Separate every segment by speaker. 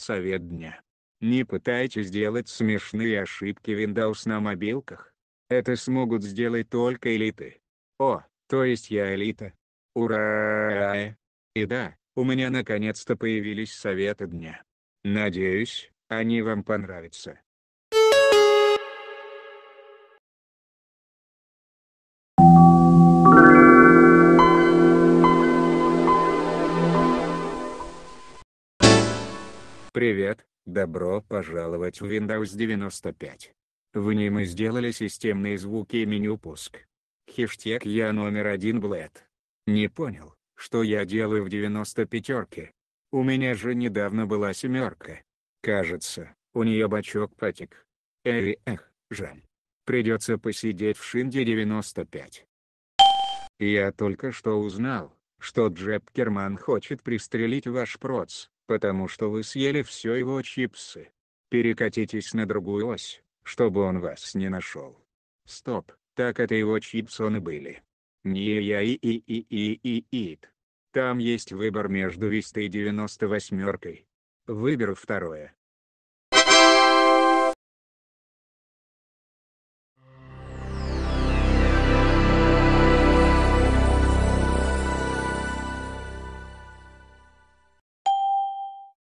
Speaker 1: Совет дня. Не пытайтесь делать смешные ошибки Windows на мобилках. Это смогут сделать только элиты. О, то есть я элита. Ура! И да, у меня наконец-то появились советы дня. Надеюсь, они вам понравятся. Привет, добро пожаловать в Windows 95. В ней мы сделали системные звуки и меню пуск. Хештег я номер один Блэд. Не понял, что я делаю в 95-ке. У меня же недавно была семерка. Кажется, у нее бачок патик. Эй, эх, жаль. Придется посидеть в шинде 95. Я только что узнал, что Джеб Керман хочет пристрелить ваш проц потому что вы съели все его чипсы. Перекатитесь на другую ось, чтобы он вас не нашел. Стоп, так это его чипсы он и были. Не я и и и и и и. Там есть выбор между Вистой и 98-кой. Выберу второе.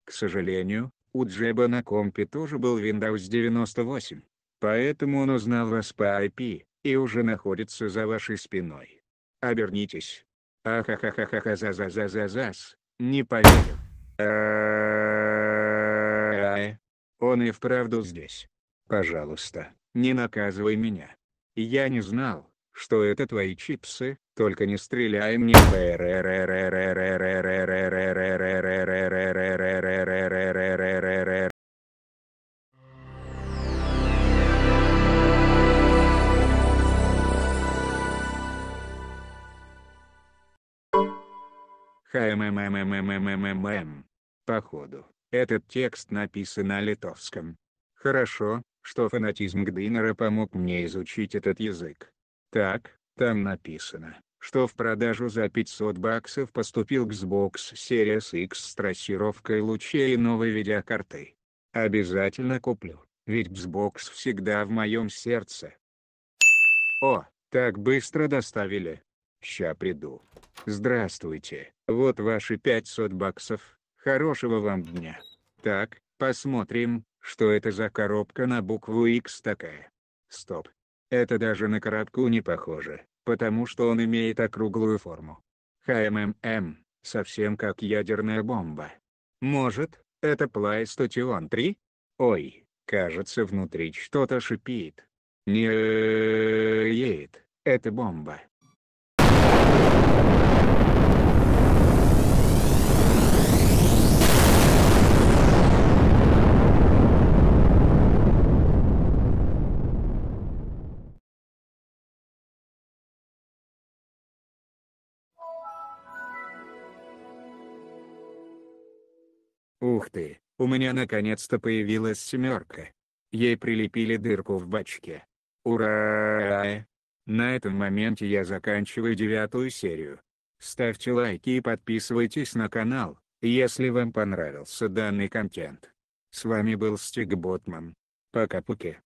Speaker 1: К сожалению, у Джеба на компе тоже был Windows 98. Поэтому он узнал вас по IP, и уже находится за вашей спиной. Обернитесь. за, за, за, за, зас. Не поверил. Он и вправду здесь. Пожалуйста, не наказывай меня. Я не знал, что это твои чипсы, только не стреляй мне хмммммммммм. Походу, этот текст написан на литовском. Хорошо, что фанатизм Гдынера помог мне изучить этот язык. Так, там написано, что в продажу за 500 баксов поступил Xbox Series X с трассировкой лучей и новой видеокартой. Обязательно куплю, ведь Xbox всегда в моем сердце. О, так быстро доставили. Ща приду. Здравствуйте. Вот ваши 500 баксов, хорошего вам дня. Так, посмотрим, что это за коробка на букву X такая. Стоп. Это даже на коробку не похоже, потому что он имеет округлую форму. ХМММ, совсем как ядерная бомба. Может, это PlayStation 3? Ой, кажется внутри что-то шипит. Не, это бомба. Ух ты, у меня наконец-то появилась семерка. Ей прилепили дырку в бачке. Ура! На этом моменте я заканчиваю девятую серию. Ставьте лайки и подписывайтесь на канал, если вам понравился данный контент. С вами был Стик Ботман. Пока-пуки.